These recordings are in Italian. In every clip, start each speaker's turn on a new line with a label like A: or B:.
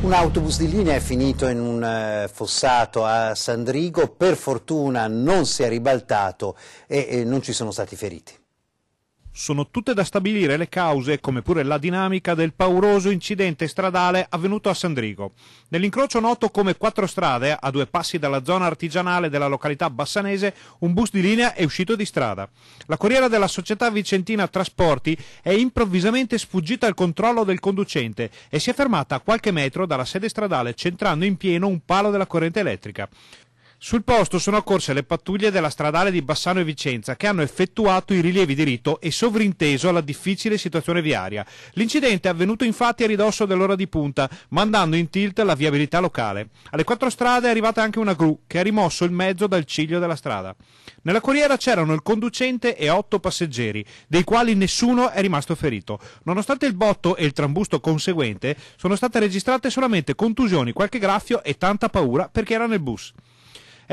A: Un autobus di linea è finito in un eh, fossato a Sandrigo, per fortuna non si è ribaltato e eh, non ci sono stati feriti.
B: Sono tutte da stabilire le cause, come pure la dinamica del pauroso incidente stradale avvenuto a Sandrigo. Nell'incrocio noto come Quattro Strade, a due passi dalla zona artigianale della località bassanese, un bus di linea è uscito di strada. La corriera della società vicentina Trasporti è improvvisamente sfuggita al controllo del conducente e si è fermata a qualche metro dalla sede stradale, centrando in pieno un palo della corrente elettrica. Sul posto sono accorse le pattuglie della stradale di Bassano e Vicenza che hanno effettuato i rilievi di rito e sovrinteso alla difficile situazione viaria. L'incidente è avvenuto infatti a ridosso dell'ora di punta, mandando in tilt la viabilità locale. Alle quattro strade è arrivata anche una gru che ha rimosso il mezzo dal ciglio della strada. Nella corriera c'erano il conducente e otto passeggeri, dei quali nessuno è rimasto ferito. Nonostante il botto e il trambusto conseguente, sono state registrate solamente contusioni, qualche graffio e tanta paura perché era nel bus.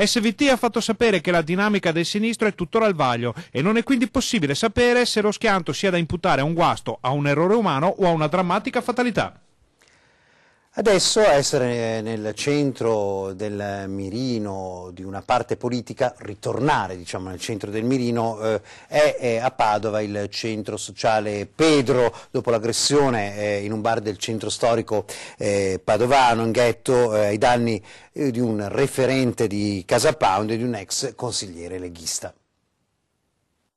B: SVT ha fatto sapere che la dinamica del sinistro è tuttora al vaglio e non è quindi possibile sapere se lo schianto sia da imputare a un guasto, a un errore umano o a una drammatica fatalità.
A: Adesso essere nel centro del mirino di una parte politica, ritornare diciamo, nel centro del mirino, eh, è, è, a Padova il centro sociale Pedro, dopo l'aggressione eh, in un bar del centro storico eh, padovano, in ghetto, eh, ai danni eh, di un referente di Casa Pound e di un ex consigliere leghista.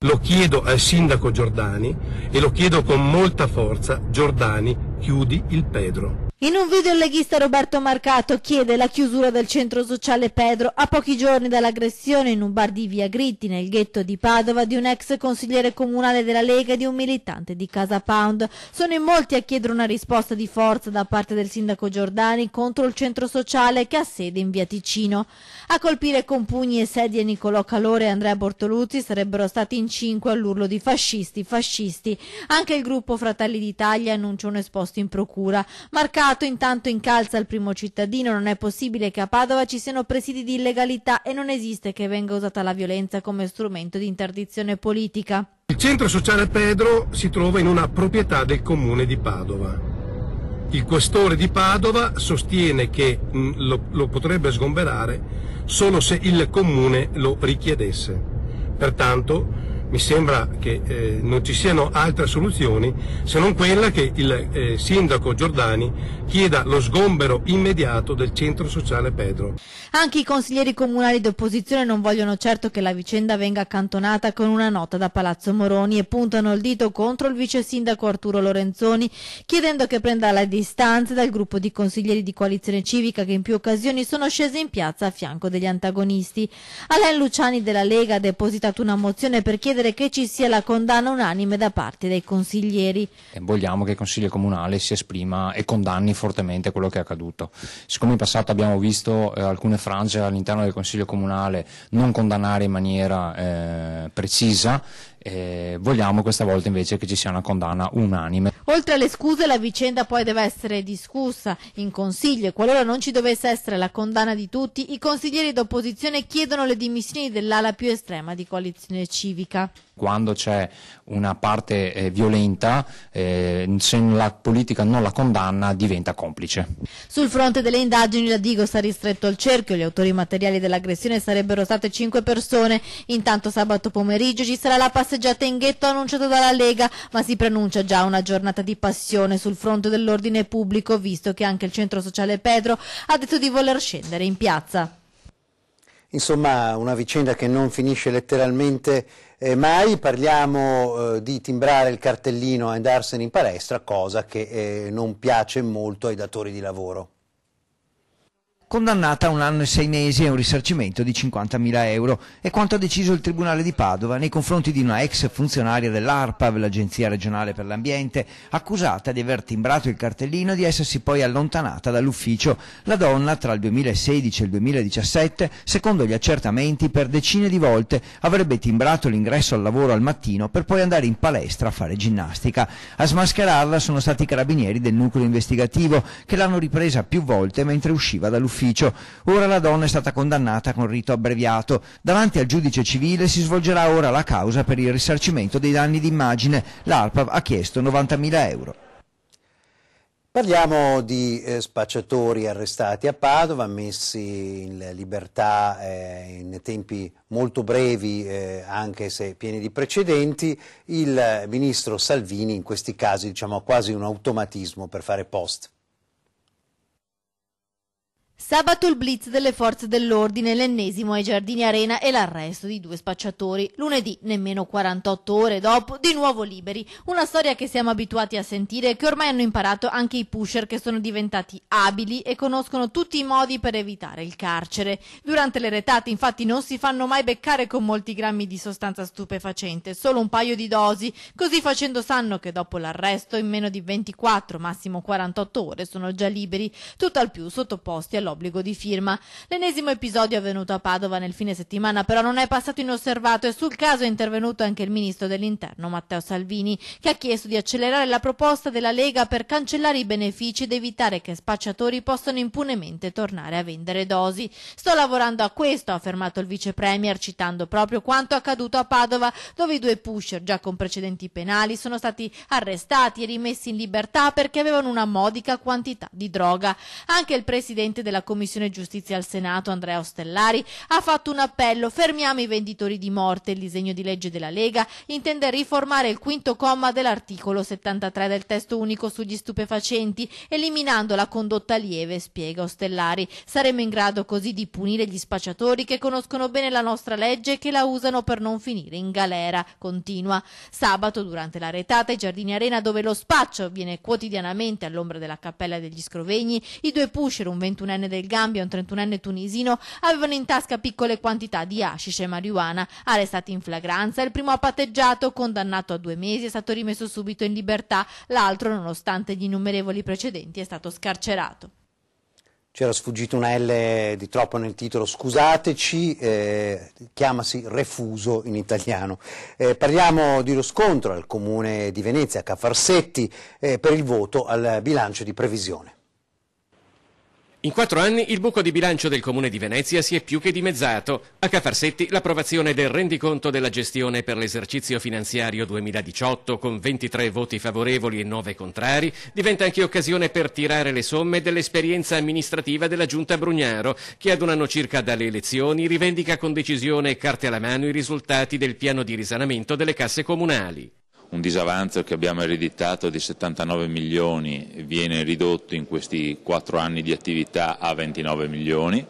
A: Lo chiedo al sindaco Giordani e lo chiedo con molta forza, Giordani, chiudi il Pedro.
C: In un video il leghista Roberto Marcato chiede la chiusura del centro sociale Pedro a pochi giorni dall'aggressione in un bar di Via Gritti nel ghetto di Padova di un ex consigliere comunale della Lega e di un militante di Casa Pound. Sono in molti a chiedere una risposta di forza da parte del sindaco Giordani contro il centro sociale che ha sede in Via Ticino. A colpire con pugni e sedie Niccolò Calore e Andrea Bortoluzzi sarebbero stati in cinque all'urlo di fascisti, fascisti. Anche il gruppo Fratelli d'Italia annuncia un esposto in procura. Marcato Stato intanto incalza il primo cittadino, non è possibile che a Padova ci siano presidi di illegalità e non esiste che venga usata la violenza come strumento di interdizione politica.
A: Il centro sociale Pedro si trova in una proprietà del comune di Padova. Il questore di Padova sostiene che mm, lo, lo potrebbe sgomberare solo se il comune lo richiedesse. Pertanto mi sembra che eh, non ci siano altre soluzioni se non quella che il eh, sindaco Giordani chieda lo sgombero immediato del centro sociale Pedro.
C: Anche i consiglieri comunali d'opposizione non vogliono certo che la vicenda venga accantonata con una nota da Palazzo Moroni e puntano il dito contro il vice sindaco Arturo Lorenzoni chiedendo che prenda le distanze dal gruppo di consiglieri di coalizione civica che in più occasioni sono scesi in piazza a fianco degli antagonisti. Alain Luciani della Lega ha depositato una mozione per chiedere chiedere che ci sia la condanna unanime da parte dei consiglieri.
B: E vogliamo che il Consiglio Comunale si esprima e condanni fortemente quello che è accaduto. Siccome in passato abbiamo visto eh, alcune frange all'interno del Consiglio Comunale non condannare in maniera eh, precisa, eh, vogliamo questa volta invece che ci sia una condanna unanime.
C: Oltre alle scuse, la vicenda poi deve essere discussa in consiglio qualora non ci dovesse essere la condanna di tutti, i consiglieri d'opposizione chiedono le dimissioni dell'ala più estrema di coalizione civica.
B: Quando c'è una parte eh, violenta, eh, se la politica non la condanna diventa complice.
C: Sul fronte delle indagini la Digo sta ristretto il cerchio, gli autori materiali dell'aggressione sarebbero state cinque persone, intanto sabato pomeriggio ci sarà la passaggio passeggiata in ghetto annunciata dalla Lega, ma si preannuncia già una giornata di passione sul fronte dell'ordine pubblico, visto che anche il centro sociale Pedro ha detto di voler scendere in piazza.
A: Insomma, una vicenda che non finisce letteralmente eh, mai, parliamo eh, di timbrare il cartellino e andarsene in palestra, cosa che eh, non piace molto ai datori di lavoro condannata a un anno e sei mesi e un risarcimento di 50.000 euro. È quanto ha deciso il Tribunale di Padova nei confronti di una ex funzionaria dell'ARPA, l'Agenzia regionale per l'ambiente, accusata di aver timbrato il cartellino e di essersi poi allontanata dall'ufficio. La donna, tra il 2016 e il 2017, secondo gli accertamenti, per decine di volte avrebbe timbrato l'ingresso al lavoro al mattino per poi andare in palestra a fare ginnastica. A smascherarla sono stati i carabinieri del nucleo investigativo che l'hanno ripresa più volte mentre usciva dall'ufficio sacrificio. Ora la donna è stata condannata con rito abbreviato. Davanti al giudice civile si svolgerà ora la causa per il risarcimento dei danni d'immagine. L'ARPAV ha chiesto 90.000 euro. Parliamo di eh, spacciatori arrestati a Padova, messi in libertà eh, in tempi molto brevi, eh, anche se pieni di precedenti. Il eh, ministro Salvini in questi casi diciamo, ha quasi un automatismo per fare post.
C: Sabato il blitz delle forze dell'ordine, l'ennesimo ai Giardini Arena e l'arresto di due spacciatori. Lunedì, nemmeno 48 ore dopo, di nuovo liberi. Una storia che siamo abituati a sentire e che ormai hanno imparato anche i pusher che sono diventati abili e conoscono tutti i modi per evitare il carcere. Durante le retate infatti non si fanno mai beccare con molti grammi di sostanza stupefacente, solo un paio di dosi. Così facendo sanno che dopo l'arresto in meno di 24, massimo 48 ore sono già liberi, tutt'al più sottoposti all'obbligo l'obbligo di firma. L'ennesimo episodio avvenuto a Padova nel fine settimana però non è passato inosservato e sul caso è intervenuto anche il ministro dell'Interno Matteo Salvini, che ha chiesto di accelerare la proposta della Lega per cancellare i benefici ed evitare che spacciatori possano impunemente tornare a vendere dosi. Sto lavorando a questo, ha affermato il vice premier citando proprio quanto accaduto a Padova, dove i due pusher già con precedenti penali sono stati arrestati e rimessi in libertà perché avevano una modica quantità di droga. Anche il presidente della della Commissione Giustizia al Senato, Andrea Ostellari, ha fatto un appello fermiamo i venditori di morte. Il disegno di legge della Lega intende riformare il quinto comma dell'articolo 73 del testo unico sugli stupefacenti, eliminando la condotta lieve, spiega Ostellari. Saremo in grado così di punire gli spacciatori che conoscono bene la nostra legge e che la usano per non finire in galera, continua. Sabato, durante la retata ai Giardini Arena, dove lo spaccio viene quotidianamente all'ombra della Cappella degli Scrovegni, i due pusher, un 21enne cittadino del Gambia e un 31enne tunisino avevano in tasca piccole quantità di hashish e marijuana. Arrestati in flagranza, il primo ha patteggiato, condannato a due mesi, è stato rimesso subito in libertà, l'altro, nonostante gli innumerevoli precedenti, è stato scarcerato.
A: C'era sfuggito una L di troppo nel titolo, scusateci, eh, chiamasi refuso in italiano. Eh, parliamo di uno scontro al comune di Venezia, Cafarsetti, eh, per il voto al bilancio di previsione.
D: In quattro anni il buco di bilancio del Comune di Venezia si è più che dimezzato. A Cafarsetti l'approvazione del rendiconto della gestione per l'esercizio finanziario 2018 con 23 voti favorevoli e 9 contrari diventa anche occasione per tirare le somme dell'esperienza amministrativa della Giunta Brugnaro che ad un anno circa dalle elezioni rivendica con decisione e carte alla mano i risultati del piano di risanamento delle casse comunali
B: un disavanzo che abbiamo ereditato di 79 milioni viene ridotto in questi quattro anni di attività a 29 milioni.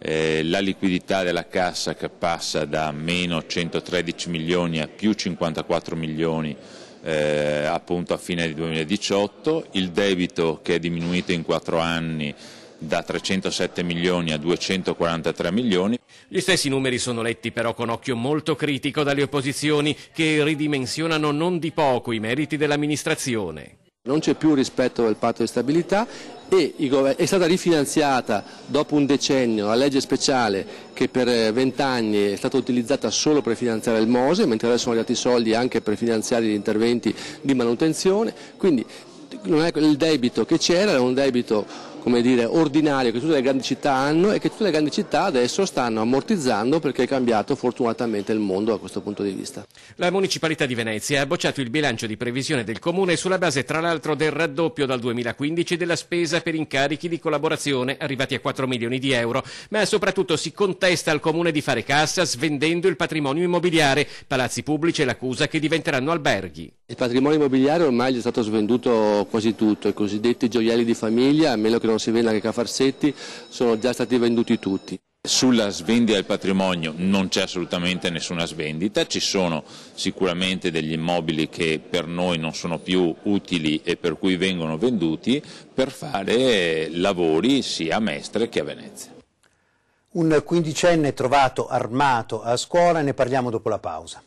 B: Eh, la liquidità della cassa che passa da meno 113 milioni a più 54 milioni eh, appunto a fine 2018, il debito che è diminuito in quattro anni da 307 milioni a 243 milioni.
D: Gli stessi numeri sono letti però con occhio molto critico dalle opposizioni che ridimensionano non di poco i meriti dell'amministrazione. Non c'è più rispetto del patto di stabilità e è stata rifinanziata dopo un decennio la legge speciale che per eh, vent'anni è stata utilizzata solo per finanziare il MOSE, mentre adesso sono arrivati soldi anche per finanziare gli interventi di manutenzione, quindi il debito che c'era era un debito come dire, ordinario che tutte le grandi città hanno e che tutte le grandi città adesso stanno ammortizzando perché è cambiato fortunatamente il mondo a questo punto di vista. La Municipalità di Venezia ha bocciato il bilancio di previsione del Comune sulla base tra l'altro del raddoppio dal 2015 della spesa per incarichi di collaborazione arrivati a 4 milioni di euro, ma soprattutto si contesta al Comune di fare cassa svendendo il patrimonio immobiliare, palazzi pubblici e l'accusa che diventeranno alberghi. Il patrimonio immobiliare ormai è stato svenduto quasi tutto, i cosiddetti gioielli di famiglia, a meno che non si Sivella che Cafarsetti sono già stati venduti tutti. Sulla svendita del patrimonio non c'è assolutamente
B: nessuna svendita, ci sono sicuramente degli immobili che per noi non sono più utili e per cui vengono venduti per fare lavori sia a Mestre che
A: a Venezia. Un quindicenne trovato armato a scuola, ne parliamo dopo la pausa.